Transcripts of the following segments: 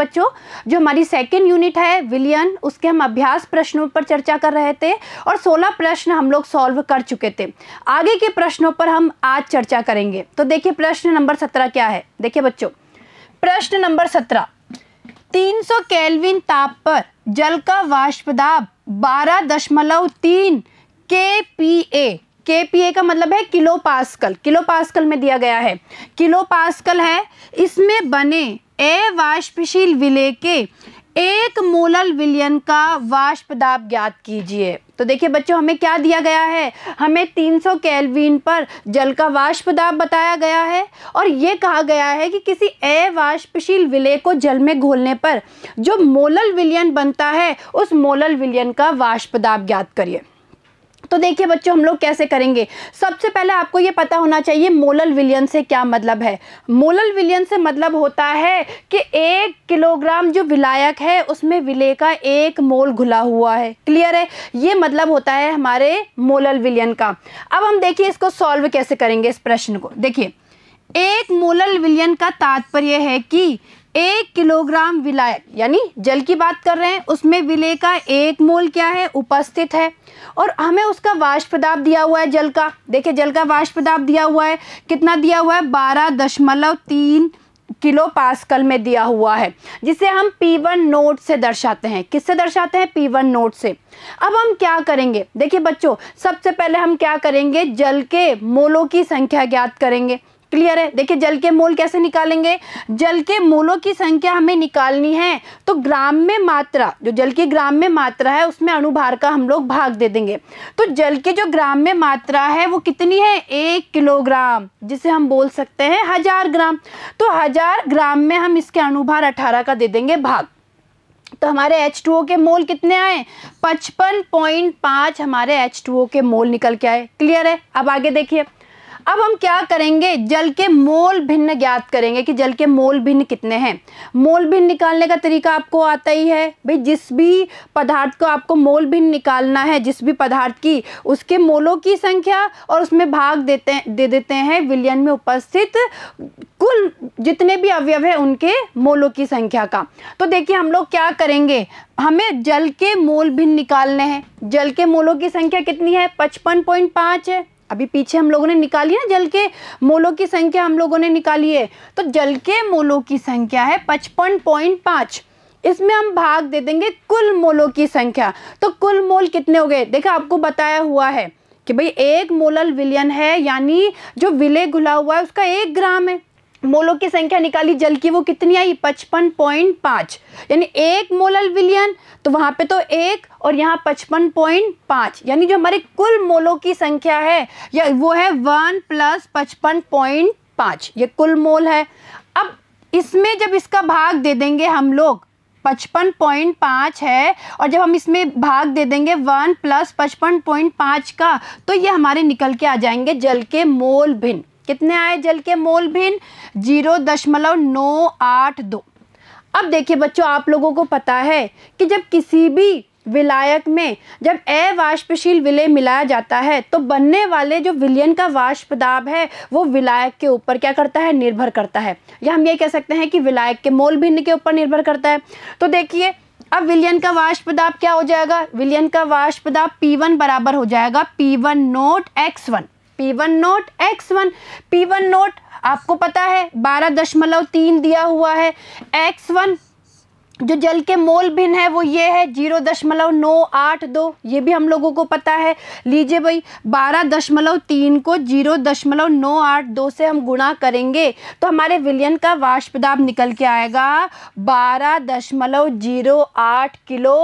बच्चों जो हमारी सेकेंड यूनिट है विलियन उसके हम अभ्यास प्रश्नों पर चर्चा कर रहे थे और 16 प्रश्न हम लोग सॉल्व कर चुके थे आगे के प्रश्नों पर हम आज चर्चा करेंगे तो देखिए प्रश्न नंबर 17 क्या है देखिए बच्चों प्रश्न नंबर 17 300 केल्विन ताप पर जल का वाष्प दाब बारह दशमलव तीन के पी ए के पी ए का मतलब है किलो पास्कल किलो पास्कल में दिया गया है किलो पास्कल है इसमें बने ए वाष्पशील विलय के एक मोलल विलयन का वाष्प दाब ज्ञात कीजिए तो देखिए बच्चों हमें क्या दिया गया है हमें 300 कैलवीन पर जल का वाष्प दाब बताया गया है और ये कहा गया है कि किसी अवाष्पशील विलय को जल में घोलने पर जो मोलल विलयन बनता है उस मोलल विलयन का वाष्प दाब ज्ञात करिए तो देखिए बच्चों हम लोग कैसे करेंगे सबसे पहले आपको ये पता होना चाहिए मोलल विलियन से क्या मतलब है मोलल विलियन से मतलब होता है कि एक किलोग्राम जो विलायक है उसमें विले का एक मोल घुला हुआ है क्लियर है ये मतलब होता है हमारे मोलल विलियन का अब हम देखिए इसको सॉल्व कैसे करेंगे इस प्रश्न को देखिए एक मोलल विलयन का तात्पर्य है कि एक किलोग्राम विलय यानी जल की बात कर रहे हैं उसमें विलय का एक मोल क्या है उपस्थित है और हमें उसका दाब दिया हुआ है जल का देखिए जल का दाब दिया हुआ है कितना दिया हुआ है बारह दशमलव तीन किलो पास्कल में दिया हुआ है जिसे हम P1 नोट से दर्शाते हैं किससे दर्शाते हैं P1 नोट से अब हम क्या करेंगे देखिए बच्चों सबसे पहले हम क्या करेंगे जल के मोलों की संख्या ज्ञात करेंगे क्लियर है देखिए जल के मोल कैसे निकालेंगे जल के मोलों की संख्या हमें निकालनी है तो ग्राम में मात्रा जो जल की ग्राम में मात्रा है उसमें अनुभार का हम लोग भाग दे देंगे तो जल के जो ग्राम में मात्रा है वो कितनी है एक किलोग्राम जिसे हम बोल सकते हैं हजार ग्राम तो हजार ग्राम में हम इसके अनुभार अठारह का दे देंगे भाग तो हमारे एच के मोल कितने आए पचपन पॉइंट हमारे एच के मोल निकल के आए क्लियर है अब आगे देखिए अब हम क्या करेंगे जल के मोल भिन्न ज्ञात करेंगे कि जल के मोल भिन्न कितने हैं मोल भिन्न निकालने का तरीका आपको आता ही है भाई जिस भी पदार्थ को आपको मोल भिन्न निकालना है जिस भी पदार्थ की उसके मोलों की संख्या और उसमें भाग देते दे देते हैं विलियन में उपस्थित कुल जितने भी अवयव है उनके मोलों की संख्या का तो देखिए हम लोग क्या करेंगे हमें जल के मोल भिन्न निकालने हैं जल के मोलों की संख्या कितनी है पचपन पॉइंट पाँच है अभी पीछे हम लोगों ने निकाली है ना जल के मोलों की संख्या हम लोगों ने निकाली है तो जल के मोलों की संख्या है पचपन पॉइंट पाँच इसमें हम भाग दे देंगे कुल मोलों की संख्या तो कुल मोल कितने हो गए देखा आपको बताया हुआ है कि भाई एक मोलल विलियन है यानी जो विलय घुला हुआ है उसका एक ग्राम है मोलों की संख्या निकाली जल की वो कितनी आई पचपन पॉइंट पाँच यानी एक मोलल विलियन तो वहाँ पे तो एक और यहाँ पचपन पॉइंट पाँच यानी जो हमारे कुल मोलों की संख्या है या वो है वन प्लस पचपन पॉइंट पाँच ये कुल मोल है अब इसमें जब इसका भाग दे देंगे हम लोग पचपन पॉइंट पाँच है और जब हम इसमें भाग दे देंगे वन प्लस पचपन पॉइंट पाँच का तो ये हमारे निकल के आ जाएंगे जल के मोल भिन्न कितने आए जल के मोल भिन्न जीरो दशमलव नौ आठ दो अब देखिए बच्चों आप लोगों को पता है कि जब किसी भी विलायक में जब अवाष्पशील विलय मिलाया जाता है तो बनने वाले जो विलयन का वाष्प दाब है वो विलायक के ऊपर क्या करता है निर्भर करता है या हम ये कह सकते हैं कि विलायक के मोल भिन्न के ऊपर निर्भर करता है तो देखिए अब विलियन का वाष्प दाब क्या हो जाएगा विलियन का वाष्प दाब P1 बराबर हो जाएगा P1 one naught x one P one naught x one P one naught आपको पता है बारह दशमलव तीन दिया हुआ है एक्स वन जो जल के मोल भिन्न है वो ये है जीरो दशमलव नौ आठ दो ये भी हम लोगों को पता है लीजिए भाई बारह दशमलव तीन को जीरो दशमलव नौ आठ दो से हम गुणा करेंगे तो हमारे विलियन का वाष्पदाब निकल के आएगा बारह दशमलव जीरो आठ किलो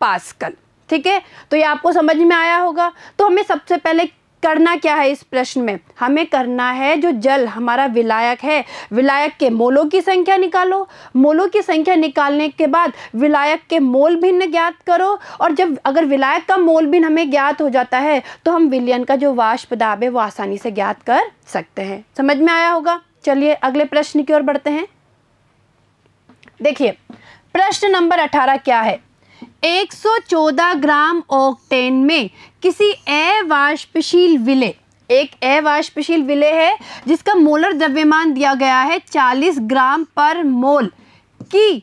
पास्कल ठीक है तो ये आपको समझ में आया होगा तो हमें सबसे पहले करना क्या है इस प्रश्न में हमें करना है जो जल हमारा विलायक है विलायक के मोलों की संख्या निकालो मोलों की संख्या निकालने के बाद विलायक के मोल भिन्न ज्ञात करो और जब अगर विलायक का मोल भिन्न हमें ज्ञात हो जाता है तो हम विलियन का जो वाष्प दाब है वो आसानी से ज्ञात कर सकते हैं समझ में आया होगा चलिए अगले प्रश्न की ओर बढ़ते हैं देखिए प्रश्न नंबर अठारह क्या है 114 ग्राम ऑक्टेन में किसी अवाष्पशील विले एक अवाष्पशील विले है जिसका मोलर द्रव्यमान दिया गया है 40 ग्राम पर मोल की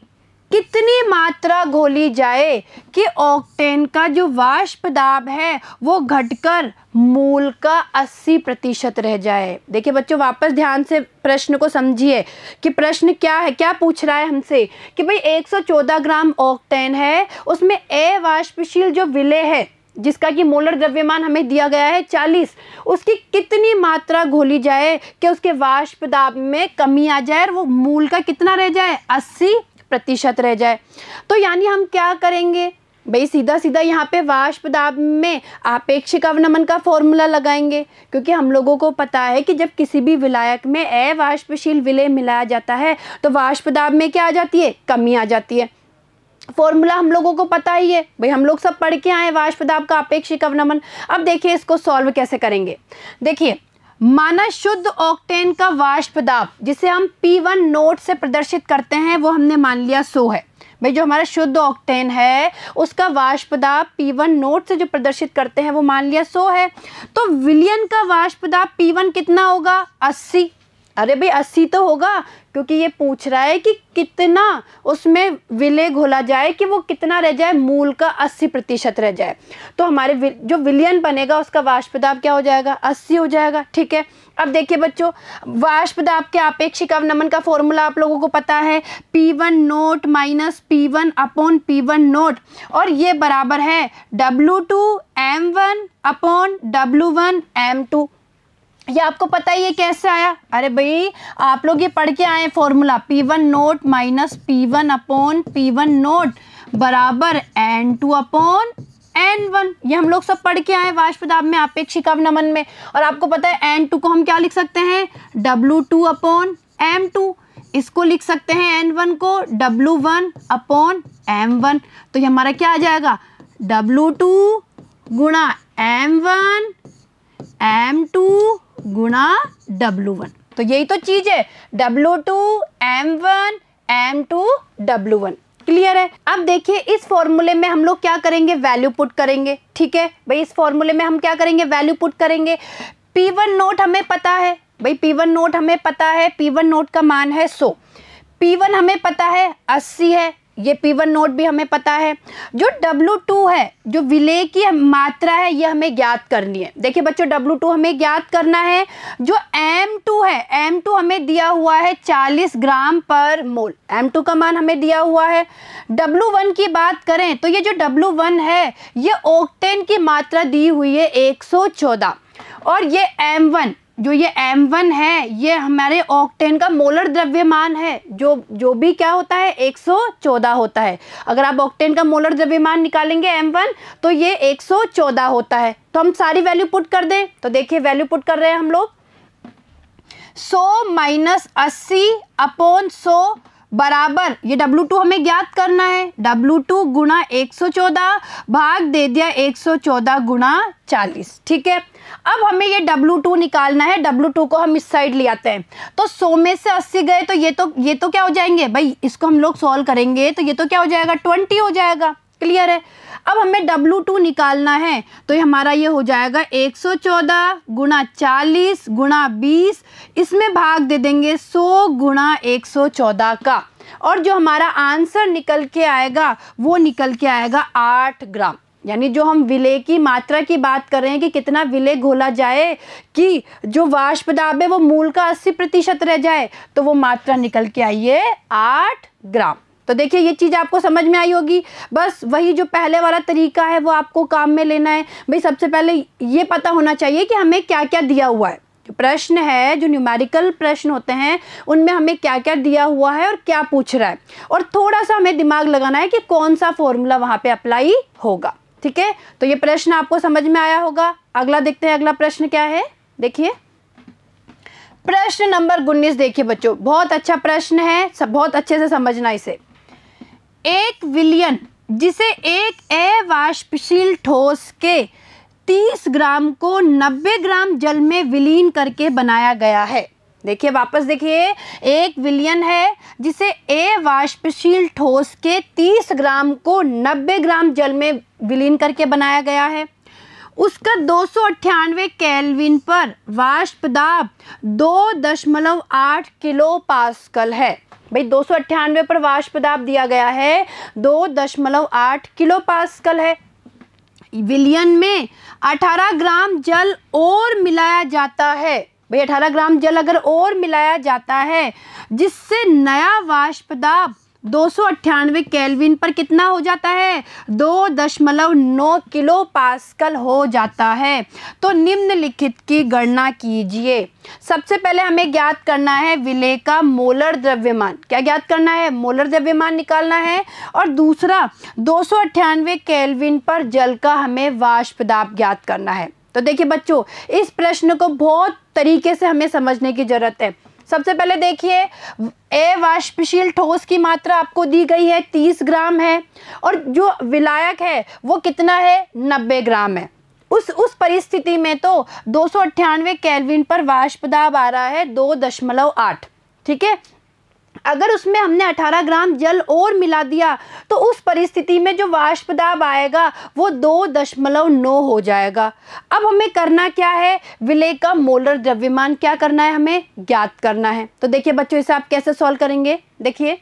कितनी मात्रा घोली जाए कि ऑक्टेन का जो वाष्प दाब है वो घटकर मूल का 80 प्रतिशत रह जाए देखिए बच्चों वापस ध्यान से प्रश्न को समझिए कि प्रश्न क्या है क्या पूछ रहा है हमसे कि भाई 114 ग्राम ऑक्टेन है उसमें अवाष्पशील जो विले है जिसका कि मोलर द्रव्यमान हमें दिया गया है चालीस उसकी कितनी मात्रा घोली जाए कि उसके वाष्प दाब में कमी आ जाए और वो मूल का कितना रह जाए अस्सी प्रतिशत रह जाए तो यानी हम क्या करेंगे भाई सीधा सीधा यहाँ पे वाष्प दाब में आपेक्षिक अवनमन का फॉर्मूला लगाएंगे क्योंकि हम लोगों को पता है कि जब किसी भी विलायक में अवाष्पशील विलय मिलाया जाता है तो वाष्प दाब में क्या आ जाती है कमी आ जाती है फॉर्मूला हम लोगों को पता ही है भाई हम लोग सब पढ़ के आए वाष्प दाब का अपेक्षिक अवनमन अब देखिए इसको सॉल्व कैसे करेंगे देखिए माना शुद्ध ऑक्टेन का वाष्प दाब जिसे हम P1 नोट से प्रदर्शित करते हैं वो हमने मान लिया सो है भाई जो हमारा शुद्ध ऑक्टेन है उसका वाष्प दाब P1 नोट से जो प्रदर्शित करते हैं वो मान लिया सो है तो विलियन का वाष्प दाब P1 कितना होगा 80 अरे भाई अस्सी तो होगा क्योंकि ये पूछ रहा है कि कितना उसमें विलय घोला जाए कि वो कितना रह जाए मूल का अस्सी प्रतिशत रह जाए तो हमारे जो विलियन बनेगा उसका वाष्पदाब क्या हो जाएगा अस्सी हो जाएगा ठीक है अब देखिए बच्चों वाष्पदाब के आपेक्षिक अवनमन का फॉर्मूला आप लोगों को पता है P one naught minus P one upon P one naught और ये बराबर है W two M one upon W one M two ये आपको पता ही है कैसे आया अरे भाई आप लोग ये पढ़ के आए formula P one naught minus P one upon P one naught बराबर N two upon N one ये हम लोग सब पढ़ के आए वाष्पदाब में आपेक्षिका नमन में और आपको पता है एन टू को हम क्या लिख सकते हैं W two upon M two इसको लिख सकते हैं एन वन को W one upon M one तो ये हमारा क्या आ जाएगा डब्लू टू गुणा एम वन एम टू गुणा डब्लू वन तो यही तो चीज़ है W two M one M two W one clear है अब देखिए इस फॉर्मूले में हम लोग क्या करेंगे वैल्यू पुट करेंगे ठीक है भाई इस फॉर्मूले में हम क्या करेंगे वैल्यू पुट करेंगे पी वन नोट हमें पता है भाई पी वन नोट हमें पता है पी वन नोट का मान है सो पी वन हमें पता है अस्सी है ये पी वन नोट भी हमें पता है जो डब्लू टू है जो विलय की मात्रा है ये हमें ज्ञात करनी है देखिए बच्चों डब्लू टू हमें ज्ञात करना है जो एम टू है एम टू हमें दिया हुआ है चालीस ग्राम पर मोल एम टू का मान हमें दिया हुआ है डब्लू वन की बात करें तो ये जो W1 वन है ये ओक्टेन की मात्रा दी हुई है एक सौ चौदह और ये एम वन जो ये M1 है ये हमारे ऑक्टेन का मोलर द्रव्यमान है जो जो भी क्या होता है 114 होता है अगर आप ऑक्टेन का मोलर द्रव्यमान निकालेंगे M1 तो ये 114 होता है तो हम सारी वैल्यू पुट कर दें तो देखिए वैल्यू पुट कर रहे हैं हम लोग 100 माइनस अस्सी अपॉन सो बराबर ये W2 हमें ज्ञात करना है W2 टू गुणा एक भाग दे दिया 114 सौ गुणा चालीस ठीक है अब हमें ये W2 निकालना है W2 को हम इस साइड ले आते हैं तो 100 में से 80 गए तो ये तो ये तो क्या हो जाएंगे भाई इसको हम लोग सॉल्व करेंगे तो ये तो क्या हो जाएगा 20 हो जाएगा क्लियर है अब हमें W2 निकालना है तो ये हमारा ये हो जाएगा 114 सौ चौदह गुणा चालीस गुणा बीस इसमें भाग दे देंगे 100 गुणा एक का और जो हमारा आंसर निकल के आएगा वो निकल के आएगा आठ ग्राम यानी जो हम विलय की मात्रा की बात कर रहे हैं कि कितना विलय घोला जाए कि जो वाष्प दाब है वो मूल का 80 प्रतिशत रह जाए तो वो मात्रा निकल के आई है आठ ग्राम तो देखिए ये चीज़ आपको समझ में आई होगी बस वही जो पहले वाला तरीका है वो आपको काम में लेना है भाई सबसे पहले ये पता होना चाहिए कि हमें क्या क्या दिया हुआ है जो प्रश्न है जो न्यूमेरिकल प्रश्न होते हैं उनमें हमें क्या क्या दिया हुआ है और क्या पूछ रहा है और थोड़ा सा हमें दिमाग लगाना है कि कौन सा फॉर्मूला वहाँ पे अप्लाई होगा ठीक है तो ये प्रश्न आपको समझ में आया होगा अगला देखते हैं अगला प्रश्न क्या है देखिए प्रश्न नंबर उन्नीस देखिए बच्चों बहुत अच्छा प्रश्न है सब बहुत अच्छे से समझना इसे एक विलियन जिसे एक अवाष्पशील ठोस के 30 ग्राम को 90 ग्राम जल में विलीन करके बनाया गया है देखिए वापस देखिए एक विलियन है जिसे ए वाष्पशील ठोस के 30 ग्राम को 90 ग्राम जल में विलीन करके बनाया गया है उसका दो सौ कैलविन पर वाष्प दाब दो दशमलव आठ किलो पास्कल है भाई दो सौ अट्ठानवे पर वाष्प दाब दिया गया है दो दशमलव आठ किलो पास्कल है विलियन में 18 ग्राम जल और मिलाया जाता है भाई अठारह ग्राम जल अगर और मिलाया जाता है जिससे नया वाष्प दाब दो केल्विन पर कितना हो जाता है दो दशमलव नौ किलो पास्कल हो जाता है तो निम्नलिखित की गणना कीजिए सबसे पहले हमें ज्ञात करना है विलय का मोलर द्रव्यमान क्या ज्ञात करना है मोलर द्रव्यमान निकालना है और दूसरा दो केल्विन पर जल का हमें वाष्प दाब ज्ञात करना है तो देखिए बच्चों इस प्रश्न को बहुत तरीके से हमें समझने की ज़रूरत है सबसे पहले देखिए ए वाष्पशील ठोस की मात्रा आपको दी गई है तीस ग्राम है और जो विलायक है वो कितना है नब्बे ग्राम है उस उस परिस्थिति में तो दो सौ अट्ठानवे कैलविन पर वाष्प दाब आ रहा है दो दशमलव आठ ठीक है अगर उसमें हमने 18 ग्राम जल और मिला दिया तो उस परिस्थिति में जो वाष्प दाब आएगा वो दो दशमलव नौ हो जाएगा अब हमें करना क्या है विलय का मोलर द्रव्यमान क्या करना है हमें ज्ञात करना है तो देखिए बच्चों इसे आप कैसे सॉल्व करेंगे देखिए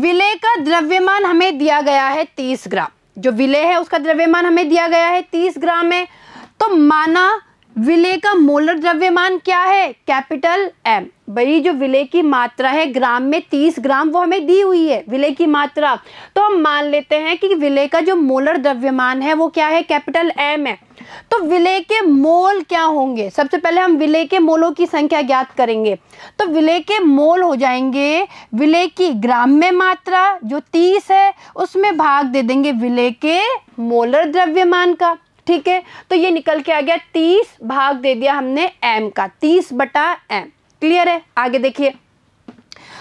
विलय का द्रव्यमान हमें दिया गया है तीस ग्राम जो विलय है उसका द्रव्यमान हमें दिया गया है तीस ग्राम है तो माना विलय का मोलर द्रव्यमान क्या है कैपिटल एम भाई जो विलय की मात्रा है ग्राम में तीस ग्राम वो हमें दी हुई है विलय की मात्रा तो हम मान लेते हैं कि विलय का जो मोलर द्रव्यमान है वो क्या है कैपिटल एम है तो विलय के मोल क्या होंगे सबसे पहले हम विलय के मोलों की संख्या ज्ञात करेंगे तो विलय के मोल हो जाएंगे विलय की ग्राम में मात्रा जो तीस है उसमें भाग दे देंगे विलय के मोलर द्रव्यमान का ठीक है तो ये निकल के आ गया तीस भाग दे दिया हमने एम का तीस बटा एम क्लियर है आगे देखिए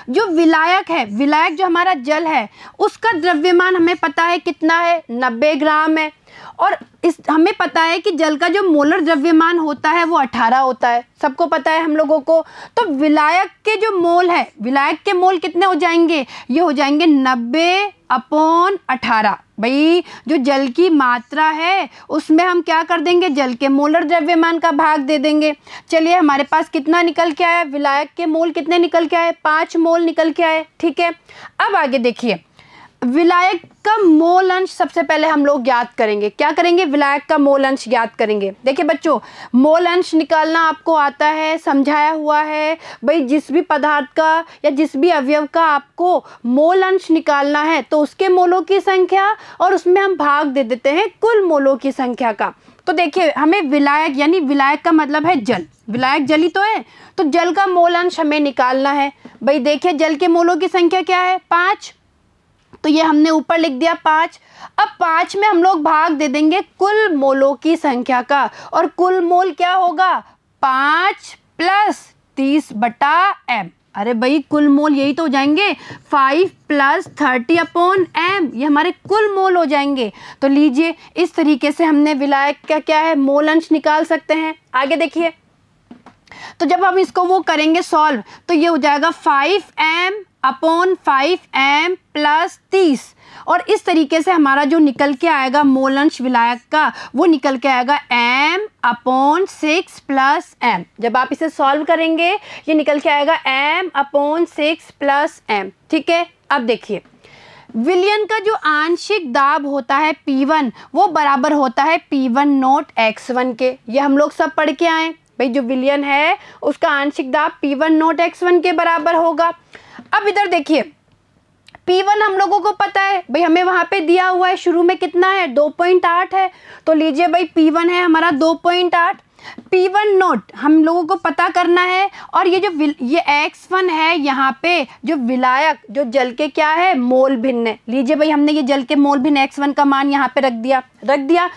जो विलायक है विलायक जो हमारा जल है उसका द्रव्यमान हमें पता है कितना है नब्बे ग्राम है और इस हमें पता है कि जल का जो मोलर द्रव्यमान होता है वो 18 होता है सबको पता है हम लोगों को तो विलायक के जो मोल है विलायक के मोल कितने हो जाएंगे ये हो जाएंगे 90 अपॉन 18 भाई जो जल की मात्रा है उसमें हम क्या कर देंगे जल के मोलर द्रव्यमान का भाग दे देंगे चलिए हमारे पास कितना निकल के आया विलायक के मोल कितने निकल के आए पाँच मोल निकल के आए ठीक है अब आगे देखिए विलायक का मोल अंश सबसे पहले हम लोग ज्ञात करेंगे क्या करेंगे विलायक का मोल अंश ज्ञात करेंगे देखिए बच्चों मोल अंश निकालना आपको आता है समझाया हुआ है भाई जिस भी पदार्थ का या जिस भी अवयव का आपको मोल अंश निकालना है तो उसके मोलों की संख्या और उसमें हम भाग दे देते हैं कुल मोलों की संख्या का तो देखिए हमें विलायक यानी विलायक का मतलब है जल विलायक जल ही तो है तो जल का मोल अंश हमें निकालना है भाई देखिए जल के मोलों की संख्या क्या है पाँच तो ये हमने ऊपर लिख दिया पाँच अब पाँच में हम लोग भाग दे देंगे कुल मोलों की संख्या का और कुल मोल क्या होगा पाँच प्लस तीस बटा एम अरे भाई कुल मोल यही तो हो जाएंगे five plus thirty upon M ये हमारे कुल मोल हो जाएंगे तो लीजिए इस तरीके से हमने विलायक का क्या है मोल अंश निकाल सकते हैं आगे देखिए तो जब हम इसको वो करेंगे सॉल्व तो ये हो जाएगा five M upon five M plus तीस और इस तरीके से हमारा जो निकल के आएगा मोलंश विलायक का वो निकल के आएगा M upon six plus M जब आप इसे सॉल्व करेंगे ये निकल के आएगा M upon six plus M ठीक है अब देखिए विलियन का जो आंशिक दाब होता है P1 वो बराबर होता है P1 नोट वन के ये हम लोग सब पढ़ के आए भाई जो विलियन है उसका आंशिक दाब P1 नोट वन के बराबर होगा अब इधर देखिए P1 हम लोगों को पता है भाई हमें वहाँ पे दिया हुआ है शुरू में कितना है 2.8 है तो लीजिए भाई P1 है हमारा 2.8 P1 नोट हम लोगों को पता करना है और ये जो ये X1 है यहाँ पे जो विलायक जो जल के क्या है मोल भिन्न है लीजिए भाई हमने ये जल के मोल भिन्न X1 का मान यहाँ पे रख दिया रख दिया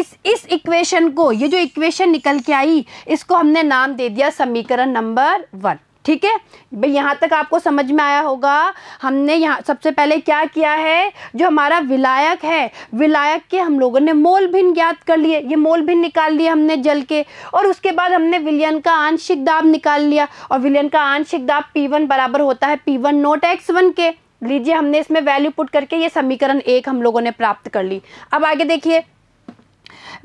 इस इस इक्वेशन को ये जो इक्वेशन निकल के आई इसको हमने नाम दे दिया समीकरण नंबर वन ठीक है भाई यहाँ तक आपको समझ में आया होगा हमने यहाँ सबसे पहले क्या किया है जो हमारा विलायक है विलायक के हम लोगों ने मोल भिन्न ज्ञात कर लिए ये मोल भिन्न निकाल लिए हमने जल के और उसके बाद हमने विलियन का आंशिक दाब निकाल लिया और विलियन का आंशिक दाब पी वन बराबर होता है P one naught x one के लीजिए हमने इसमें वैल्यू पुट करके ये समीकरण एक हम लोगों ने प्राप्त कर ली अब आगे देखिए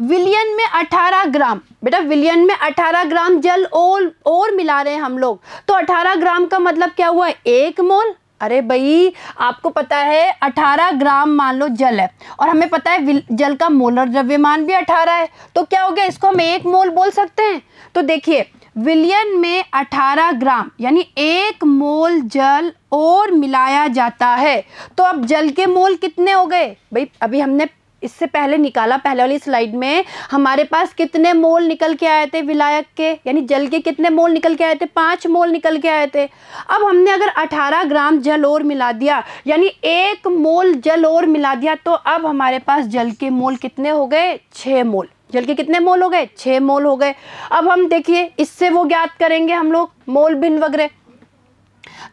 विलियन में 18 ग्राम बेटा विलियन में 18 ग्राम जल और और मिला रहे हैं हम लोग तो 18 ग्राम का मतलब क्या हुआ एक मोल अरे भाई आपको पता है 18 ग्राम मान लो जल है और हमें पता है जल का मोलर द्रव्यमान भी 18 है तो क्या हो गया इसको हम एक मोल बोल सकते हैं तो देखिए विलियन में 18 ग्राम यानी एक मोल जल और मिलाया जाता है तो अब जल के मोल कितने हो गए भाई अभी हमने इससे पहले निकाला पहले वाली स्लाइड में हमारे पास कितने मोल निकल के आए थे विलायक के यानी जल के कितने मोल निकल के आए थे पाँच मोल निकल के आए थे अब हमने अगर अठारह ग्राम जल और मिला दिया यानी एक मोल जल और मिला दिया तो अब हमारे पास जल के मोल कितने हो गए छः मोल जल के कितने मोल हो गए छः मोल हो गए अब हम देखिए इससे वो ज्ञात करेंगे हम लोग मोल बिन वगैरह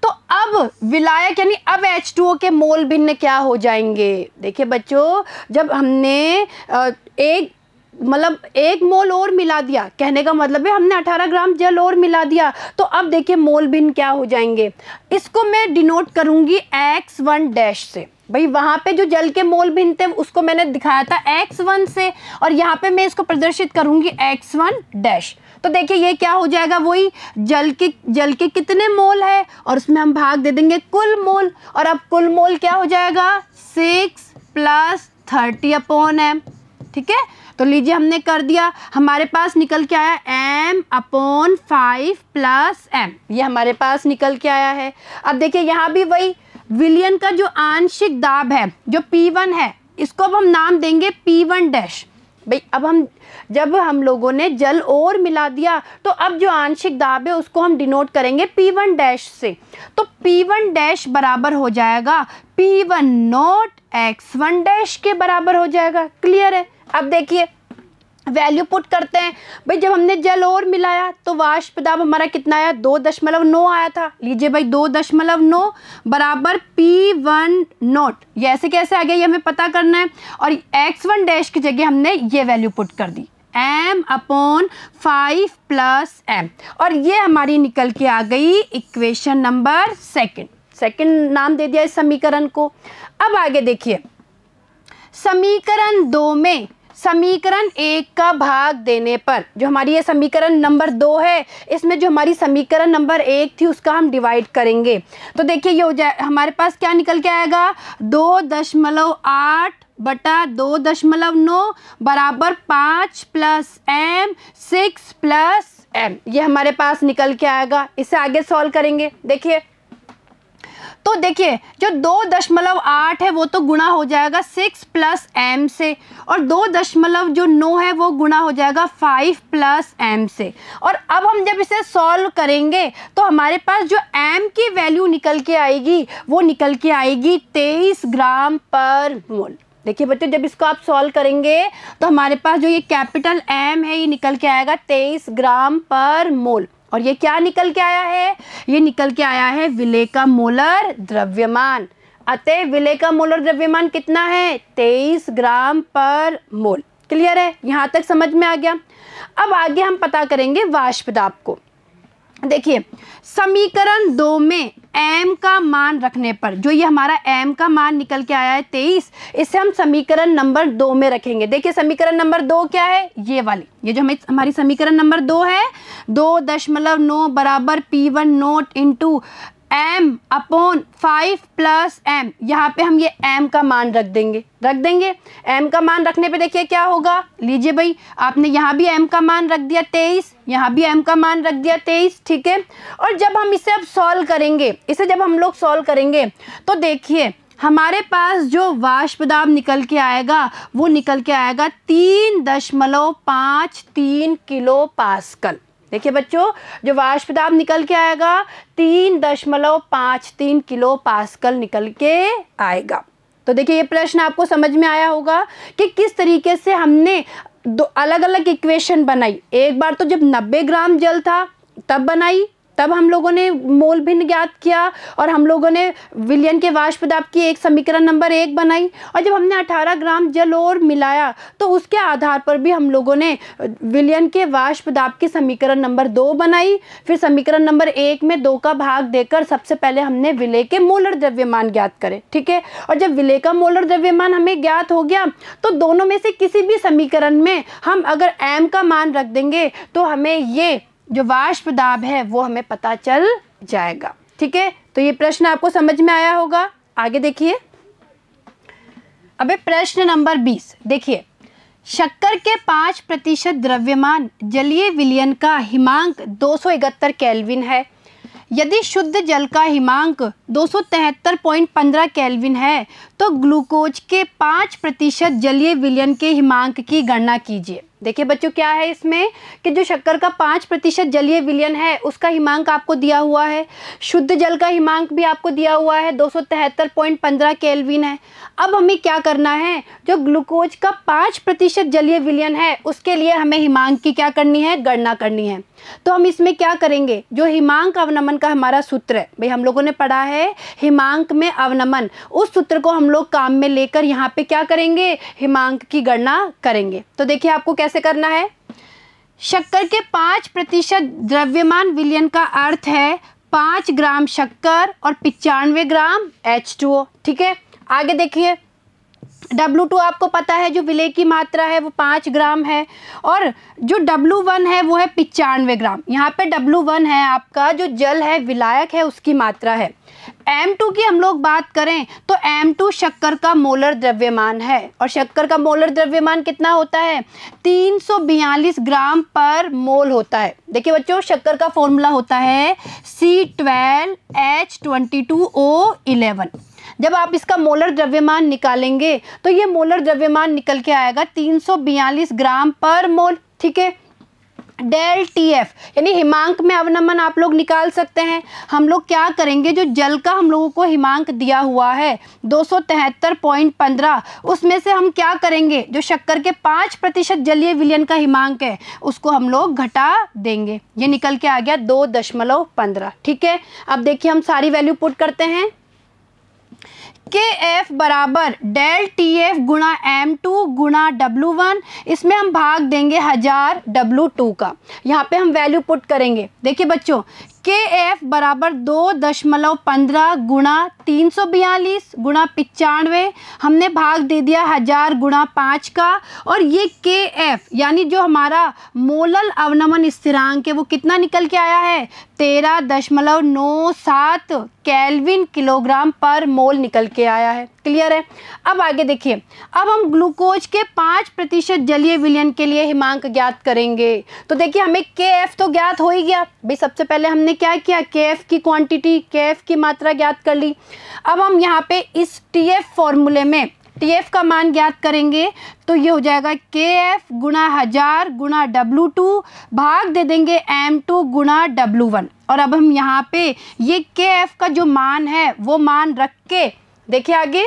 तो अब विलायक यानी अब एच के मोल भिन्न क्या हो जाएंगे देखिए बच्चों जब हमने एक मतलब एक मोल और मिला दिया कहने का मतलब है हमने 18 ग्राम जल और मिला दिया तो अब देखिए मोल भिन्न क्या हो जाएंगे इसको मैं डिनोट करूंगी एक्स वन डैश से भाई वहाँ पे जो जल के मोल भिन्न थे उसको मैंने दिखाया था एक्स वन से और यहाँ पे मैं इसको प्रदर्शित करूंगी एक्स वन डैश तो देखिए ये क्या हो जाएगा वही जल के जल के कितने मोल है और उसमें हम भाग दे देंगे कुल मोल और अब कुल मोल क्या हो जाएगा six plus thirty upon M ठीक है तो लीजिए हमने कर दिया हमारे पास निकल के आया M upon five plus M ये हमारे पास निकल के आया है अब देखिए यहाँ भी वही विलियन का जो आंशिक दाब है जो P1 है इसको अब हम नाम देंगे P1 डैश भाई अब हम जब हम लोगों ने जल और मिला दिया तो अब जो आंशिक दाब है उसको हम डिनोट करेंगे पी वन डैश से तो पी वन डैश बराबर हो जाएगा P one naught x one dash के बराबर हो जाएगा क्लियर है अब देखिए वैल्यू पुट करते हैं भाई जब हमने जल और मिलाया तो वाष्प दाब हमारा कितना आया दो दशमलव नौ आया था लीजिए भाई दो दशमलव नौ बराबर पी वन नोट ये ऐसे कैसे आ गया ये हमें पता करना है और एक्स वन डैश की जगह हमने ये वैल्यू पुट कर दी M upon five plus M और ये हमारी निकल के आ गई इक्वेशन नंबर सेकेंड सेकेंड नाम दे दिया इस समीकरण को अब आगे देखिए समीकरण दो में समीकरण एक का भाग देने पर जो हमारी ये समीकरण नंबर दो है इसमें जो हमारी समीकरण नंबर एक थी उसका हम डिवाइड करेंगे तो देखिए ये हो जाए हमारे पास क्या निकल के आएगा दो दशमलव आठ बटा दो दशमलव नौ बराबर पाँच plus M six plus M ये हमारे पास निकल के आएगा इसे आगे सॉल्व करेंगे देखिए तो देखिए जो दो दशमलव आठ है वो तो गुणा हो जाएगा सिक्स प्लस एम से और दो दशमलव जो नौ है वो गुणा हो जाएगा फाइव प्लस एम से और अब हम जब इसे सॉल्व करेंगे तो हमारे पास जो एम की वैल्यू निकल के आएगी वो निकल के आएगी तेईस ग्राम पर मोल देखिए बच्चों जब इसको आप सॉल्व करेंगे तो हमारे पास जो ये कैपिटल एम है ये निकल के आएगा तेईस ग्राम पर मोल और ये क्या निकल के आया है ये निकल के आया है विलय का मोलर द्रव्यमान अतः विलय का मोलर द्रव्यमान कितना है तेईस ग्राम पर मोल क्लियर है यहाँ तक समझ में आ गया अब आगे हम पता करेंगे वाष्प दाब को देखिए समीकरण दो में m का मान रखने पर जो ये हमारा m का मान निकल के आया है तेईस इसे हम समीकरण नंबर दो में रखेंगे देखिए समीकरण नंबर दो क्या है ये वाली ये जो हमें हमारी समीकरण नंबर दो है दो दशमलव नौ बराबर P one naught into M upon five plus M यहाँ पे हम ये एम का मान रख देंगे रख देंगे एम का मान रखने पे देखिए क्या होगा लीजिए भाई आपने यहाँ भी एम का मान रख दिया तेईस यहाँ भी एम का मान रख दिया तेईस ठीक है और जब हम इसे अब सॉल्व करेंगे इसे जब हम लोग सॉल्व करेंगे तो देखिए हमारे पास जो वाष्प दाब निकल के आएगा वो निकल के आएगा तीन दशमलव पाँच तीन किलो पास्कल देखिए बच्चों जो वाष्प दाब निकल के आएगा तीन दशमलव पाँच तीन किलो पास्कल निकल के आएगा तो देखिए ये प्रश्न आपको समझ में आया होगा कि किस तरीके से हमने दो अलग अलग इक्वेशन बनाई एक बार तो जब 90 ग्राम जल था तब बनाई तब हम लोगों ने मोल भिन्न ज्ञात किया और हम लोगों ने विलियन के वाष्प दाब की एक समीकरण नंबर एक बनाई और जब हमने 18 ग्राम जल और मिलाया तो उसके आधार पर भी हम लोगों ने विलियन के वाष्प दाब की समीकरण नंबर दो बनाई फिर समीकरण नंबर एक में दो का भाग देकर सबसे पहले हमने विलय के मोलर द्रव्यमान ज्ञात करे ठीक है और जब विलय का मोलर द्रव्यमान हमें ज्ञात हो गया तो दोनों में से किसी भी समीकरण में हम अगर एम का मान रख देंगे तो हमें ये जो वाष्प दाब है वो हमें पता चल जाएगा ठीक है तो ये प्रश्न आपको समझ में आया होगा आगे देखिए अबे प्रश्न नंबर बीस देखिए शक्कर के पाँच प्रतिशत द्रव्यमान जलीय विलयन का हिमांक दो केल्विन है यदि शुद्ध जल का हिमांक दो पंद्रह कैलविन है तो ग्लूकोज के पाँच प्रतिशत जलीय विलयन के हिमांक की गणना कीजिए देखिए बच्चों क्या है इसमें कि जो शक्कर का पाँच प्रतिशत जलीय विलयन है उसका हिमांक आपको दिया हुआ है शुद्ध जल का हिमांक भी आपको दिया हुआ है दो सौ तिहत्तर पॉइंट पंद्रह केल्विन है अब हमें क्या करना है जो ग्लूकोज का पाँच प्रतिशत जलीय विलयन है उसके लिए हमें हिमांक की क्या करनी है गणना करनी है तो हम इसमें क्या करेंगे जो हिमांक अवनमन का हमारा सूत्र है भाई हम लोगों ने पढ़ा है हिमांक में अवनमन उस सूत्र को हम लोग काम में लेकर यहाँ पे क्या करेंगे हिमांक की गणना करेंगे तो देखिए आपको कैसे करना है शक्कर के पाँच प्रतिशत द्रव्यमान विलयन का अर्थ है पाँच ग्राम शक्कर और पिचानवे ग्राम एच टू ठीक है आगे देखिए डब्लू टू आपको पता है जो विलय की मात्रा है वो पाँच ग्राम है और जो डब्लू वन है वो है पिचानवे ग्राम यहाँ पे डब्लू वन है आपका जो जल है विलायक है उसकी मात्रा है एम टू की हम लोग बात करें तो एम टू शक्कर का मोलर द्रव्यमान है और शक्कर का मोलर द्रव्यमान कितना होता है 342 ग्राम पर मोल होता है देखिए बच्चों शक्कर का फॉर्मूला होता है सी इलेवन जब आप इसका मोलर द्रव्यमान निकालेंगे तो ये मोलर द्रव्यमान निकल के आएगा 342 ग्राम पर मोल ठीक है डेल टी एफ यानी हिमांक में अवनमन आप लोग निकाल सकते हैं हम लोग क्या करेंगे जो जल का हम लोगों को हिमांक दिया हुआ है दो उसमें से हम क्या करेंगे जो शक्कर के पाँच प्रतिशत जलीय विलयन का हिमांक है उसको हम लोग घटा देंगे ये निकल के आ गया दो दशमलव पंद्रह ठीक है अब देखिए हम सारी वैल्यू पुट करते हैं के एफ बराबर डेल टी एफ गुणा एम टू गुणा डब्लू वन इसमें हम भाग देंगे हज़ार डब्लू टू का यहाँ पे हम वैल्यू पुट करेंगे देखिए बच्चों के एफ बराबर दो दशमलव पंद्रह गुणा तीन सौ बयालीस गुणा पचानवे हमने भाग दे दिया हज़ार गुणा पाँच का और ये के एफ यानी जो हमारा मोलल अवनमन स्थिरांक है वो कितना निकल के आया है तेरह दशमलव नौ सात कैलविन किलोग्राम पर मोल निकल के आया है क्लियर है अब आगे देखिए अब हम ग्लूकोज के पाँच प्रतिशत जलीय विलयन के लिए हिमांक ज्ञात करेंगे तो देखिए हमें के एफ तो ज्ञात हो ही गया भाई सबसे पहले हमने क्या किया के एफ की क्वांटिटी के एफ की मात्रा ज्ञात कर ली अब हम यहाँ पे इस टी एफ फॉर्मूले में टी एफ का मान ज्ञात करेंगे तो ये हो जाएगा के एफ गुणा हजार गुणा डब्लू टू भाग दे देंगे एम टू गुणा डब्लू वन और अब हम यहाँ पे ये के एफ का जो मान है वो मान रख के देखिए आगे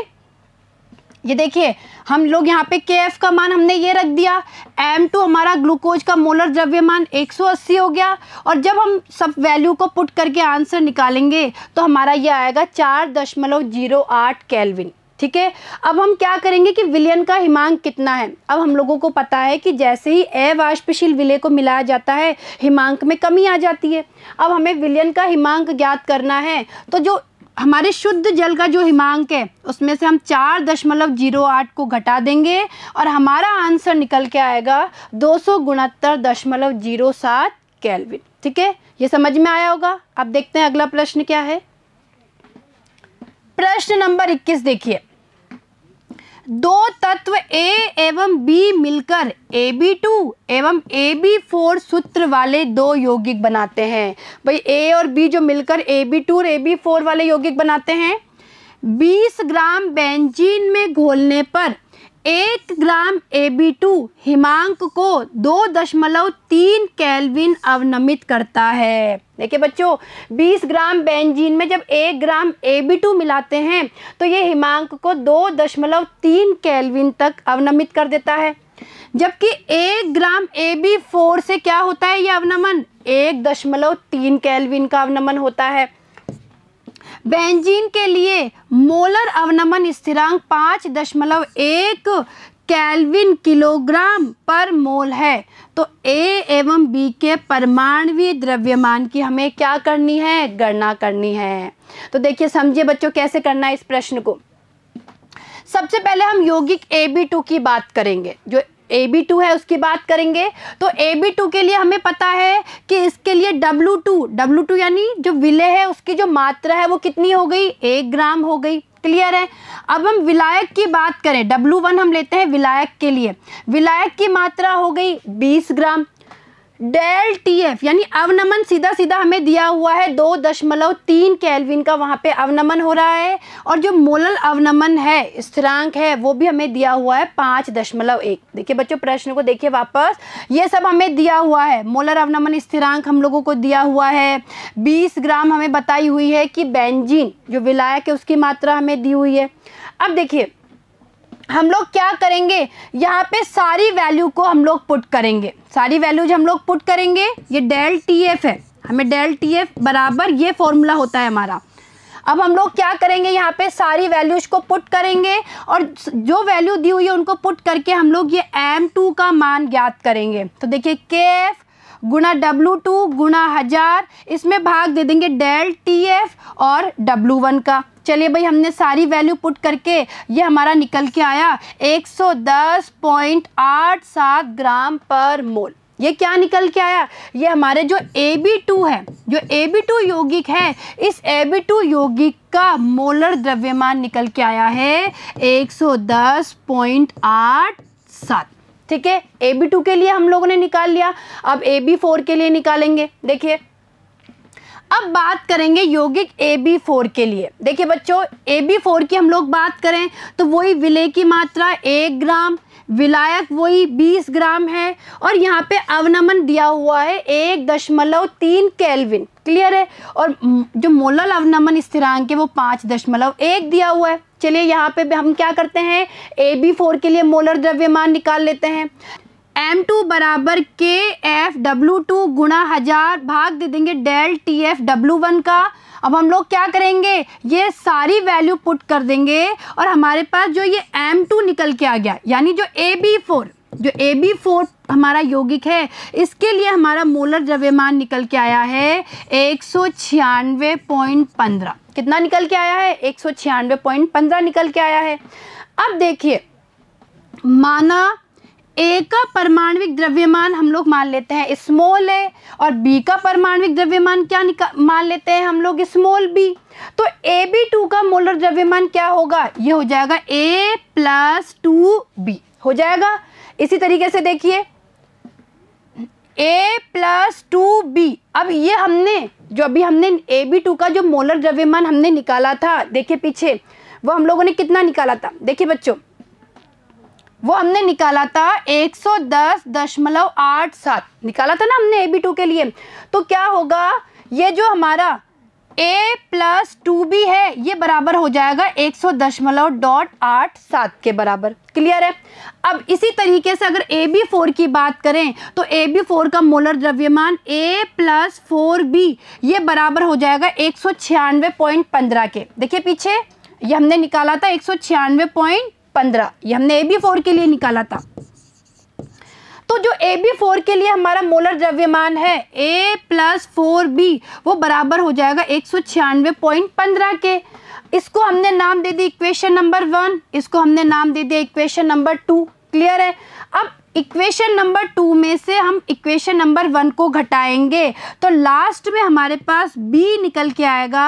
ये देखिए हम लोग यहाँ पे के का मान हमने ये रख दिया एम टू हमारा ग्लूकोज का मोलर द्रव्यमान 180 हो गया और जब हम सब वैल्यू को पुट करके आंसर निकालेंगे तो हमारा ये आएगा चार दशमलव जीरो आठ कैलविन ठीक है अब हम क्या करेंगे कि विलयन का हिमांक कितना है अब हम लोगों को पता है कि जैसे ही अवाष्पशील विलय को मिलाया जाता है हिमांक में कमी आ जाती है अब हमें विलयन का हिमांक ज्ञात करना है तो जो हमारे शुद्ध जल का जो हिमांक है उसमें से हम चार दशमलव जीरो आठ को घटा देंगे और हमारा आंसर निकल के आएगा दो सौ गुणहत्तर दशमलव जीरो सात कैलविन ठीक है ये समझ में आया होगा अब देखते हैं अगला प्रश्न क्या है प्रश्न नंबर इक्कीस देखिए दो तत्व ए एवं बी मिलकर ए बी टू एवं ए बी फोर सूत्र वाले दो यौगिक बनाते हैं भाई ए और बी जो मिलकर ए बी टू और ए बी फोर वाले यौगिक बनाते हैं 20 ग्राम बेंजीन में घोलने पर एक ग्राम ए टू हिमांक को दो दशमलव तीन कैलविन अवनमित करता है देखिए बच्चों 20 ग्राम बेंजीन में जब एक ग्राम ए टू मिलाते हैं तो ये हिमांक को दो दशमलव तीन कैलविन तक अवनमित कर देता है जबकि एक ग्राम ए बी फोर से क्या होता है ये अवनमन एक दशमलव तीन कैलविन का अवनमन होता है बेंजीन के लिए मोलर अवनमन स्थिरांक पाँच दशमलव एक कैलविन किलोग्राम पर मोल है तो ए एवं बी के परमाणवी द्रव्यमान की हमें क्या करनी है गणना करनी है तो देखिए समझिए बच्चों कैसे करना है इस प्रश्न को सबसे पहले हम यौगिक ए बी टू की बात करेंगे जो ए बी टू है उसकी बात करेंगे तो ए बी टू के लिए हमें पता है कि इसके लिए डब्लू टू डब्लू टू यानी जो विलय है उसकी जो मात्रा है वो कितनी हो गई एक ग्राम हो गई क्लियर है अब हम विलायक की बात करें डब्लू वन हम लेते हैं विलायक के लिए विलायक की मात्रा हो गई बीस ग्राम डेल टी एफ यानी अवनमन सीधा सीधा हमें दिया हुआ है दो दशमलव तीन कैलविन का वहाँ पे अवनमन हो रहा है और जो मोलल अवनमन है स्थिरांक है वो भी हमें दिया हुआ है पाँच दशमलव एक देखिए बच्चों प्रश्न को देखिए वापस ये सब हमें दिया हुआ है मोलर अवनमन स्थिरांक हम लोगों को दिया हुआ है बीस ग्राम हमें बताई हुई है कि बेंजीन जो विलायक है उसकी मात्रा हमें दी हुई है अब देखिए हम लोग क्या करेंगे यहाँ पे सारी वैल्यू को हम लोग पुट करेंगे सारी वैल्यूज हम लोग पुट करेंगे ये डेल टी एफ है हमें डेल टी एफ बराबर ये फॉर्मूला होता है हमारा अब हम लोग क्या करेंगे यहाँ पे सारी वैल्यूज को पुट करेंगे और जो वैल्यू दी हुई है उनको पुट करके हम लोग ये एम टू का मान ज्ञात करेंगे तो देखिए के एफ गुणा डब्लू टू गुणा हज़ार इसमें भाग दे देंगे डेल टी एफ और डब्लू वन का चलिए भाई हमने सारी वैल्यू पुट करके ये हमारा निकल के आया 110.87 ग्राम पर मोल ये क्या निकल के आया ये हमारे जो ए बी टू है जो ए बी टू यौगिक है इस ए बी टू यौगिक का मोलर द्रव्यमान निकल के आया है 110.87 ठीक है ए बी टू के लिए हम लोगों ने निकाल लिया अब ए बी फोर के लिए निकालेंगे देखिए अब बात करेंगे यौगिक ए बी फोर के लिए देखिए बच्चों ए बी फोर की हम लोग बात करें तो वही विलय की मात्रा एक ग्राम विलायक वही 20 ग्राम है और यहाँ पे अवनमन दिया हुआ है एक दशमलव तीन कैलविन क्लियर है और जो मोलल अवनमन स्थिरांक है वो पाँच दशमलव एक दिया हुआ है चलिए यहाँ पे हम क्या करते हैं ए बी फोर के लिए मोलर द्रव्यमान निकाल लेते हैं एम टू बराबर के एफ डब्ल्यू टू गुणा हजार भाग दे देंगे del T F W one का अब हम लोग क्या करेंगे ये सारी वैल्यू पुट कर देंगे और हमारे पास जो ये एम टू निकल के आ गया यानी जो ए बी फोर जो ए बी फोर हमारा यौगिक है इसके लिए हमारा मोलर द्रव्यमान निकल के आया है एक सौ छियानवे कितना निकल के आया है एक निकल के आया है अब देखिए माना ए का परमाणविक द्रव्यमान हम लोग मान लेते हैं स्मॉल ए और बी का परमाणविक द्रव्यमान क्या मान लेते हैं हम लोग स्मॉल बी तो ए बी टू का मोलर द्रव्यमान क्या होगा ये हो जाएगा ए प्लस टू बी हो जाएगा इसी तरीके से देखिए ए प्लस टू बी अब ये हमने जो अभी हमने ए बी टू का जो मोलर द्रव्यमान हमने निकाला था देखिए पीछे वो हम लोगों ने कितना निकाला था देखिए बच्चों वो हमने निकाला था एक सौ दस दशमलव आठ सात निकाला था ना हमने ए बी टू के लिए तो क्या होगा ये जो हमारा ए प्लस टू बी है ये बराबर हो जाएगा एक सौ दशमलव डॉट आठ सात के बराबर क्लियर है अब इसी तरीके से अगर ए बी फोर की बात करें तो ए बी फोर का मोलर द्रव्यमान ए प्लस फोर बी ये बराबर हो जाएगा एक सौ छियानवे पॉइंट पंद्रह के देखिए पीछे ये हमने निकाला था एक सौ छियानवे पॉइंट पंद्रह ये हमने ए बी फोर के लिए निकाला था तो जो ए बी फोर के लिए हमारा मोलर द्रव्यमान है ए प्लस फोर बी वो बराबर हो जाएगा एक सौ छियानवे पॉइंट पंद्रह के इसको हमने नाम दे दिया इक्वेशन नंबर वन इसको हमने नाम दे दिया इक्वेशन नंबर टू क्लियर है इक्वेशन नंबर टू में से हम इक्वेशन नंबर वन को घटाएंगे तो लास्ट में हमारे पास बी निकल के आएगा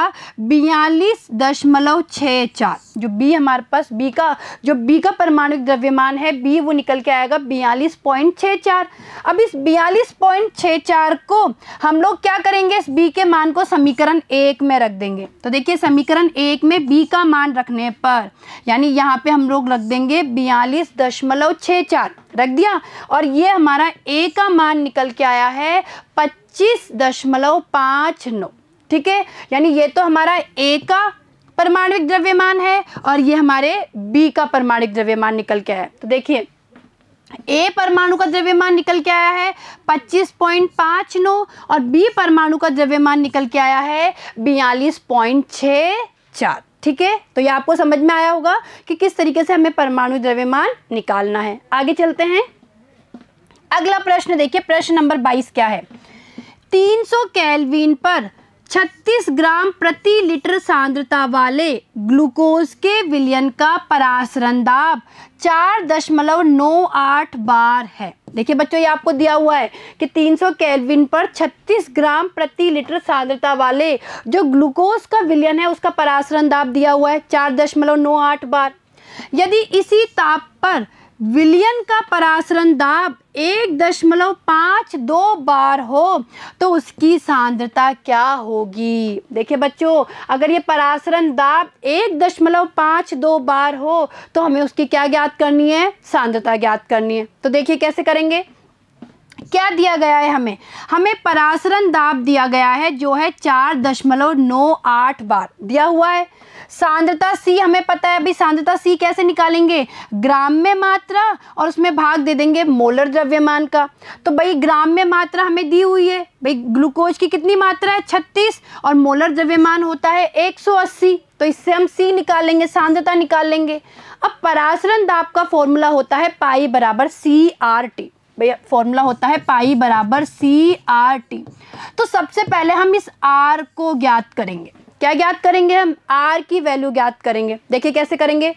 बयालीस दशमलव छः चार जो बी हमारे पास बी का जो बी का परमाणु द्रव्यमान है बी वो निकल के आएगा बयालीस पॉइंट छः चार अब इस बयालीस पॉइंट छः चार को हम लोग क्या करेंगे इस बी के मान को समीकरण एक में रख देंगे तो देखिए समीकरण एक में बी का मान रखने पर यानी यहाँ पे हम लोग रख देंगे बयालीस दशमलव छः चार रख दिया और ये हमारा ए का मान निकल के आया है पच्चीस दशमलव पाँच नौ ठीक है यानी ये तो हमारा ए का परमाणविक द्रव्यमान है और ये हमारे बी का परमाणविक द्रव्यमान निकल के आया तो देखिए ए परमाणु का द्रव्यमान निकल के आया है 25.59 और बी परमाणु का द्रव्यमान निकल के आया है बयालीस पॉइंट छः चार ठीक है तो ये आपको समझ में आया होगा कि किस तरीके से हमें परमाणु द्रव्यमान निकालना है आगे चलते हैं अगला प्रश्न देखिए प्रश्न नंबर 22 क्या है 300 सौ पर 36 ग्राम प्रति लीटर सांद्रता वाले ग्लूकोज के विलयन का परासरण दाब चार दशमलव नौ आठ बार है देखिए बच्चों ये आपको दिया हुआ है कि 300 केल्विन पर 36 ग्राम प्रति लीटर सांद्रता वाले जो ग्लूकोज का विलयन है उसका परासरण दाब दिया हुआ है चार दशमलव नौ आठ बार यदि इसी ताप पर विलियन का परासरण दाब एक दशमलव पाँच दो बार हो तो उसकी सांद्रता क्या होगी देखिए बच्चों अगर ये परासरण दाब एक दशमलव पाँच दो बार हो तो हमें उसकी क्या ज्ञात करनी है सांद्रता ज्ञात करनी है तो देखिए कैसे करेंगे क्या दिया गया है हमें हमें परासरण दाब दिया गया है जो है चार दशमलव नौ आठ बार दिया हुआ है सांद्रता सी हमें पता है अभी सांद्रता सी कैसे निकालेंगे ग्राम में मात्रा और उसमें भाग दे देंगे मोलर द्रव्यमान का तो भाई ग्राम में मात्रा हमें दी हुई है भाई ग्लूकोज की कितनी मात्रा है छत्तीस और मोलर द्रव्यमान होता है एक सौ अस्सी तो इससे हम सी निकालेंगे सांद्रता निकाल लेंगे अब परासरण दाब का फॉर्मूला होता है पाई बराबर सी आर टी भैया फॉर्मूला होता है पाई बराबर सी आर टी तो सबसे पहले हम इस आर को ज्ञात करेंगे क्या ज्ञात करेंगे हम आर की वैल्यू ज्ञात करेंगे देखिए कैसे करेंगे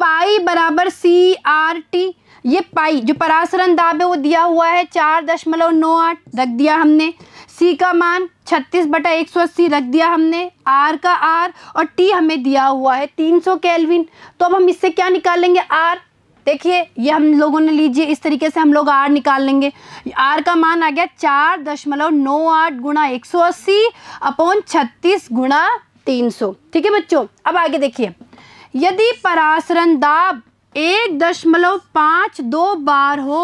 पाई बराबर सी आर टी ये पाई जो परासरण दाब है वो दिया हुआ है चार दशमलव नौ आठ रख दिया हमने सी का मान छत्तीस बटा एक सौ अस्सी रख दिया हमने आर का आर और टी हमें दिया हुआ है तीन सौ कैलविन तो अब हम इससे क्या निकालेंगे आर देखिए ये हम लोगों ने लीजिए इस तरीके से हम लोग आर निकाल लेंगे आर का मान आ गया चार दशमलव नौ आठ गुणा एक सौ अस्सी अपॉन छत्तीस गुणा तीन सौ ठीक है बच्चों अब आगे देखिए यदि परासरण दाब एक दशमलव पाँच दो बार हो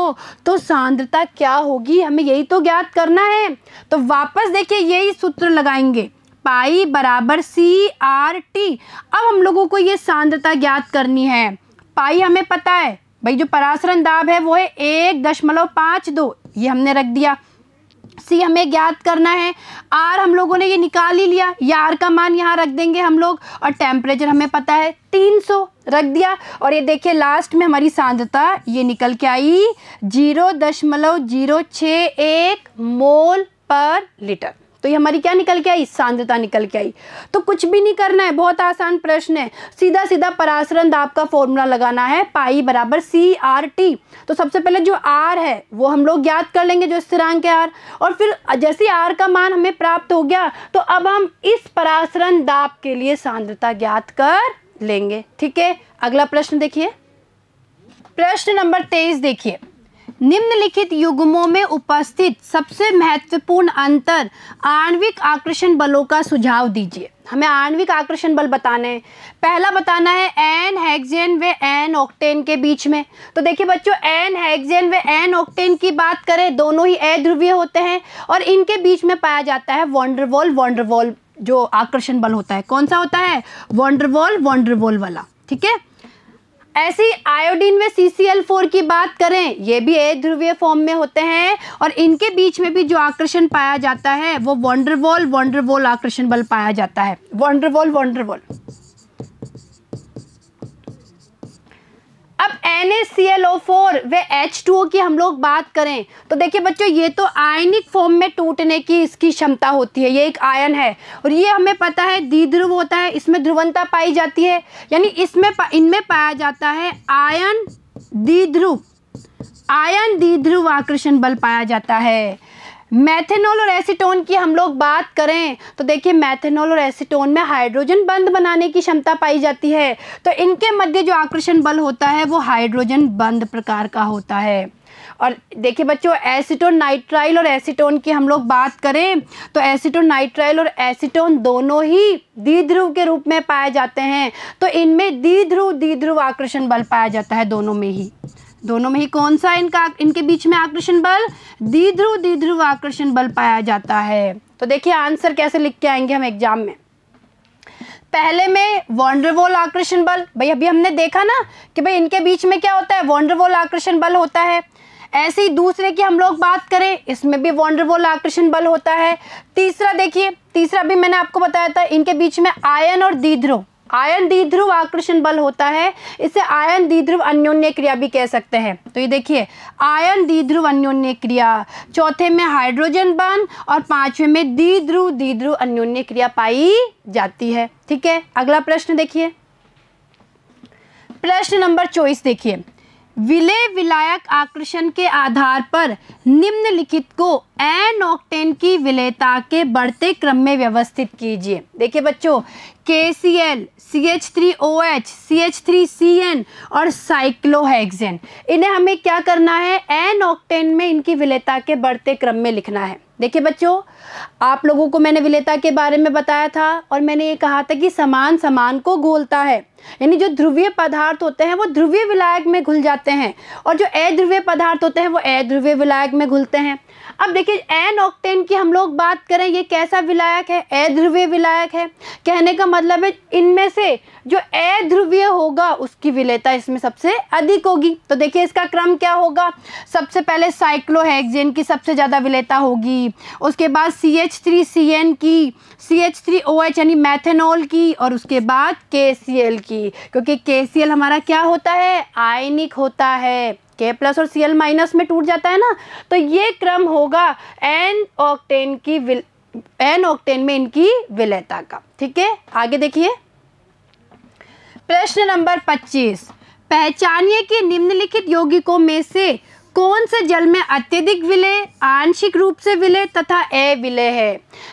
तो सांद्रता क्या होगी हमें यही तो ज्ञात करना है तो वापस देखिए यही सूत्र लगाएंगे पाई बराबर सी आर टी अब हम लोगों को ये सांद्रता ज्ञात करनी है पाई हमें पता है भाई जो परासरण दाब है वो है एक दशमलव पाँच दो ये हमने रख दिया सी हमें ज्ञात करना है आर हम लोगों ने ये निकाल ही लिया ये आर का मान यहाँ रख देंगे हम लोग और टेम्परेचर हमें पता है तीन सौ रख दिया और ये देखिए लास्ट में हमारी सांद्रता ये निकल के आई जीरो दशमलव जीरो छः एक मोल पर लीटर तो ये हमारी क्या निकल के आई सांद्रता निकल के आई तो कुछ भी नहीं करना है बहुत आसान प्रश्न है सीधा सीधा परासरण दाब का फॉर्मूला लगाना है पाई बराबर सी आर टी तो सबसे पहले जो आर है वो हम लोग ज्ञात कर लेंगे जो स्थिरांक है आर और फिर जैसे आर का मान हमें प्राप्त हो गया तो अब हम इस परासरण दाब के लिए सांद्रता ज्ञात कर लेंगे ठीक है अगला प्रश्न देखिए प्रश्न नंबर तेईस देखिए निम्नलिखित युग्मों में उपस्थित सबसे महत्वपूर्ण अंतर आणविक आकर्षण बलों का सुझाव दीजिए हमें आणविक आकर्षण बल बताना है पहला बताना है एन हेक्सेन व एन ऑक्टेन के बीच में तो देखिए बच्चों एन हेक्सेन व एन ऑक्टेन की बात करें दोनों ही अध्रुवीय होते हैं और इनके बीच में पाया जाता है वॉन्डरवॉल वॉन्डरवॉल जो आकर्षण बल होता है कौन सा होता है वॉन्डरवॉल वॉन्डरवॉल वाला ठीक है ऐसे ही आयोडीन में CCl4 की बात करें ये भी ध्रुवीय फॉर्म में होते हैं और इनके बीच में भी जो आकर्षण पाया जाता है वो वॉन्डरवॉल वॉन्डरवॉल आकर्षण बल पाया जाता है वॉन्डरवॉल वॉन्डरवॉल अब NaClO4 वे H2O की हम लोग बात करें तो देखिए बच्चों ये तो आयनिक फॉर्म में टूटने की इसकी क्षमता होती है ये एक आयन है और ये हमें पता है द्विध्रुव होता है इसमें ध्रुवनता पाई जाती है यानी इसमें इनमें पाया जाता है आयन द्विध्रुव आयन द्विध्रुव आकर्षण बल पाया जाता है मैथेनॉल और एसीटोन की हम लोग बात करें तो देखिए मैथेनॉल और एसीटोन में हाइड्रोजन बंद बनाने की क्षमता पाई जाती है तो इनके मध्य जो आकर्षण बल होता है वो हाइड्रोजन बंद प्रकार का होता है और देखिए बच्चों एसीटोन नाइट्राइल और एसीटोन की हम लोग बात करें तो एसीटोन नाइट्राइल और एसीटोन दोनों ही द्विध्रुव के रूप में पाए जाते हैं तो इनमें द्विध्रुव द्विध्रुव आकर्षण बल पाया जाता है दोनों में ही दोनों में ही कौन सा इनका इनके बीच में आकर्षण बल दीध्रु दीध्रु आकर्षण बल पाया जाता है तो देखिए आंसर कैसे लिख के आएंगे हम एग्जाम में पहले में वॉन्डरवोल आकर्षण बल भाई अभी हमने देखा ना कि भाई इनके बीच में क्या होता है वॉन्डरवोल आकर्षण बल होता है ऐसे ही दूसरे की हम लोग बात करें इसमें भी वॉन्डरवोल आकर्षण बल होता है तीसरा देखिए तीसरा भी मैंने आपको बताया था इनके बीच में आयन और दीध्रो आयन द्विध्रुव आकर्षण बल होता है इसे आयन द्विध्रुव अन्योन्य क्रिया भी कह सकते हैं तो ये देखिए आयन द्विध्रुव अन्योन्य क्रिया चौथे में हाइड्रोजन बन और पांचवे में द्विध्रुव द्विध्रुव अन्योन्य क्रिया पाई जाती है ठीक है अगला प्रश्न देखिए प्रश्न नंबर चौबीस देखिए विलय विलायक आकर्षण के आधार पर निम्नलिखित को एन ऑक्टेन की विलयता के बढ़ते क्रम में व्यवस्थित कीजिए देखिए बच्चों K C L C H three O H C H three C N और साइक्लोहेक्सेन इन्हें हमें क्या करना है एन ऑक्टेन में इनकी विलेता के बढ़ते क्रम में लिखना है देखिए बच्चों आप लोगों को मैंने विलेता के बारे में बताया था और मैंने ये कहा था कि समान समान को घोलता है यानी जो ध्रुवीय पदार्थ होते हैं वो ध्रुवीय विलायक में घुल जाते हैं और जो अध्रुवीय पदार्थ होते हैं वो अध्रुवीय विलायक में घुलते हैं अब देखिए एन ऑक्टेन की हम लोग बात करें ये कैसा विलायक है अध्रुवीय विलायक है कहने का मतलब है इनमें से जो अध्रुवीय होगा उसकी विलयता इसमें सबसे अधिक होगी तो देखिए इसका क्रम क्या होगा सबसे पहले साइक्लोहेक्जेन की सबसे ज़्यादा विलयता होगी उसके बाद C H three C N की C H three O H यानी मैथेनॉल की और उसके बाद के सी एल की क्योंकि के सी एल हमारा क्या होता है आयनिक होता है के प्लस और सी माइनस में टूट जाता है ना तो ये क्रम होगा एन ऑक्टेन की विल एन ऑक्टेन में इनकी विलयता का ठीक है आगे देखिए प्रश्न नंबर 25 पहचानिए कि निम्नलिखित यौगिकों में से कौन से जल में अत्यधिक विलय आंशिक रूप से विलय तथा विलय है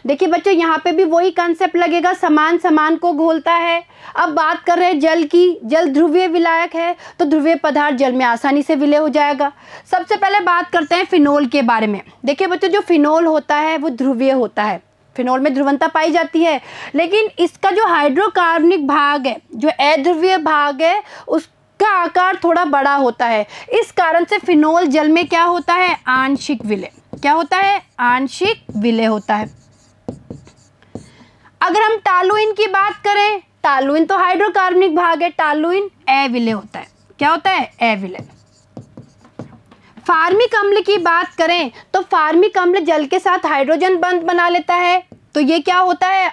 देखिए बच्चों यहाँ पे भी वही कंसेप्ट लगेगा समान समान को घोलता है अब बात कर रहे हैं जल की जल ध्रुवीय विलायक है तो ध्रुवीय पदार्थ जल में आसानी से विलय हो जाएगा सबसे पहले बात करते हैं फिनोल के बारे में देखिए बच्चों जो फिनोल होता है वो ध्रुवीय होता है फिनोल में ध्रुवनता पाई जाती है लेकिन इसका जो हाइड्रोकार्बनिक भाग है जो अध्रुवीय भाग है उस का आकार थोड़ा बड़ा होता है इस कारण से फिनोल जल में क्या होता है आंशिक विलय क्या होता है आंशिक विलय होता है अगर हम टालुइन की बात करें टालुइन तो हाइड्रोकार्बनिक भाग है टालुइन अविलय होता है क्या होता है अविलय फार्मिक अम्ल की बात करें तो फार्मिक अम्ल जल के साथ हाइड्रोजन बंध बना लेता है तो ये क्या होता है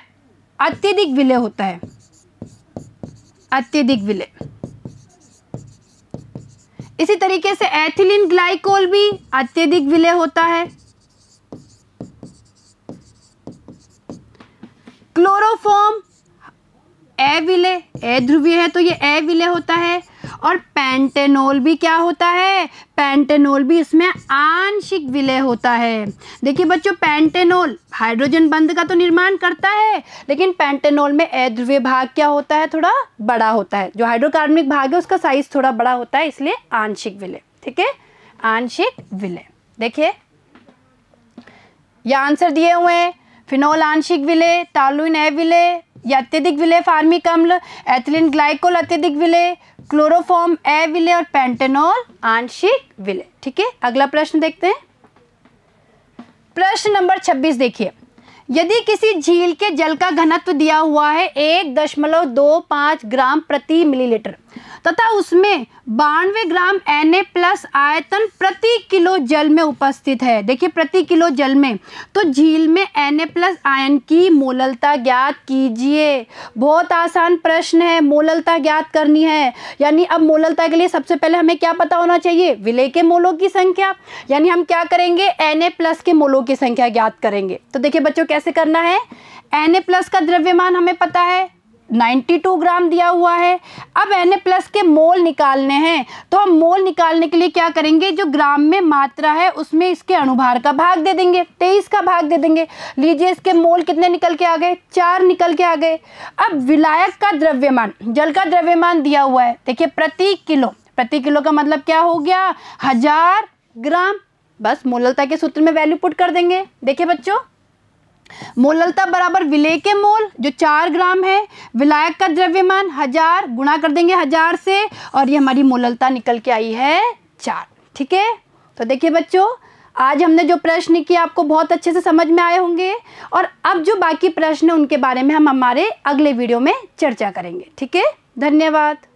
अत्यधिक विलय होता है अत्यधिक विलय इसी तरीके से एथिलीन ग्लाइकोल भी अत्यधिक विलय होता है क्लोरोफॉर्म ए विलय ए ध्रुवीय है तो ये ए विलय होता है और पेंटेनोल भी क्या होता है पेंटेनोल भी इसमें आंशिक विलय होता है देखिए बच्चों पेंटेनोल हाइड्रोजन बंद का तो निर्माण करता है लेकिन पेंटेनोल में अद्रव्य भाग क्या होता है थोड़ा बड़ा होता है जो हाइड्रोकार्बनिक भाग है उसका साइज थोड़ा बड़ा होता है इसलिए आंशिक विलय ठीक है आंशिक विलय देखिए यह आंसर दिए हुए हैं फिनोल आंशिक विलय तालुन ए विलय या अत्यधिक विलय फार्मिक अम्ल एथिलीन ग्लाइकोल अत्यधिक विलय क्लोरोफॉर्म ए विलय और पेंटेनॉल आंशिक विलय ठीक है अगला प्रश्न देखते हैं प्रश्न नंबर 26 देखिए यदि किसी झील के जल का घनत्व दिया हुआ है एक दशमलव दो पाँच ग्राम प्रति मिलीलीटर तथा उसमें बानवे ग्राम एन प्लस आयतन प्रति किलो जल में उपस्थित है देखिए प्रति किलो जल में तो झील में एन प्लस आयन की मोललता ज्ञात कीजिए बहुत आसान प्रश्न है मोललता ज्ञात करनी है यानी अब मोललता के लिए सबसे पहले हमें क्या पता होना चाहिए विलय के मोलों की संख्या यानी हम क्या करेंगे एन प्लस के मोलों की संख्या ज्ञात करेंगे तो देखिए बच्चों कैसे करना है एन प्लस का द्रव्यमान हमें पता है 92 ग्राम दिया हुआ है अब एन प्लस के मोल निकालने हैं तो हम मोल निकालने के लिए क्या करेंगे जो ग्राम में मात्रा है उसमें इसके अणुभार का भाग दे देंगे तेईस का भाग दे देंगे लीजिए इसके मोल कितने निकल के आ गए चार निकल के आ गए अब विलायक का द्रव्यमान जल का द्रव्यमान दिया हुआ है देखिए प्रति किलो प्रति किलो का मतलब क्या हो गया हजार ग्राम बस मोललता के सूत्र में वैल्यू पुट कर देंगे देखिए बच्चों मोललता बराबर विलय के मोल जो चार ग्राम है विलायक का द्रव्यमान हजार गुणा कर देंगे हजार से और ये हमारी मोललता निकल के आई है चार ठीक है तो देखिए बच्चों आज हमने जो प्रश्न किए आपको बहुत अच्छे से समझ में आए होंगे और अब जो बाकी प्रश्न है उनके बारे में हम हमारे अगले वीडियो में चर्चा करेंगे ठीक है धन्यवाद